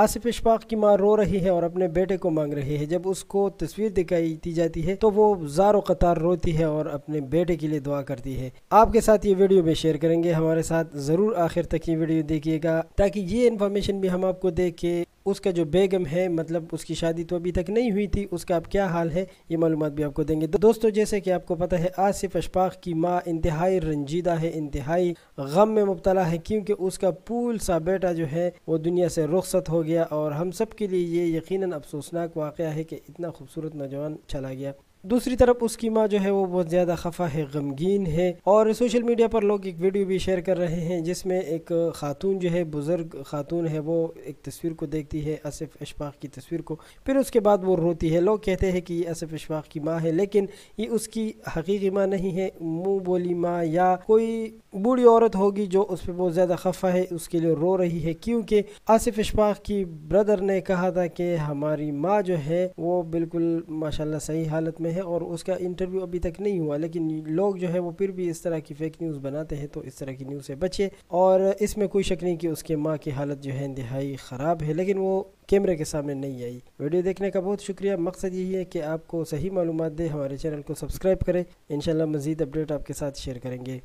आसिफ इशफाक की माँ रो रही है और अपने बेटे को मांग रही है जब उसको तस्वीर दिखाई दी जाती है तो वो जारो कतार रोती है और अपने बेटे के लिए दुआ करती है आपके साथ ये वीडियो भी शेयर करेंगे हमारे साथ ज़रूर आखिर तक ये वीडियो देखिएगा ताकि ये इन्फॉर्मेशन भी हम आपको दे के उसका जो बेगम है मतलब उसकी शादी तो अभी तक नहीं हुई थी उसका अब क्या हाल है ये मालूम भी आपको देंगे दोस्तों जैसे कि आपको पता है आसिफ अशफाक की माँ इंतहाई रंजीदा है इंतहाई गम में मुबतला है क्योंकि उसका पूल सा बेटा जो है वो दुनिया से रुखसत हो गया और हम सब के लिए ये यकीन अफसोसनाक वाक़ है कि इतना खूबसूरत नौजवान चला गया दूसरी तरफ उसकी माँ जो है वो बहुत ज़्यादा खफा है गमगीन है और सोशल मीडिया पर लोग एक वीडियो भी शेयर कर रहे हैं जिसमें एक खातून जो है बुज़ुर्ग खातून है वो एक तस्वीर को देखती है असफ़ अशफाक की तस्वीर को फिर उसके बाद वो रोती है लोग कहते हैं कि ये अशफाक की माँ है लेकिन ये उसकी हकीकी माँ नहीं है मुँह बोली माँ या कोई बूढ़ी औरत होगी जो उस पर बहुत ज़्यादा खफा है उसके लिए रो रही है क्योंकि आसिफ इशफाक की ब्रदर ने कहा था कि हमारी माँ जो है वो बिल्कुल माशाल्लाह सही हालत में है और उसका इंटरव्यू अभी तक नहीं हुआ लेकिन लोग जो है वो फिर भी इस तरह की फेक न्यूज़ बनाते हैं तो इस तरह की न्यूज़ से बचे और इसमें कोई शक नहीं कि उसके माँ की हालत जो है इंतहाई ख़राब है लेकिन वो कैमरे के सामने नहीं आई वीडियो देखने का बहुत शुक्रिया मकसद यही है कि आपको सही मालूम दें हमारे चैनल को सब्सक्राइब करें इन मज़ीद अपडेट आपके साथ शेयर करेंगे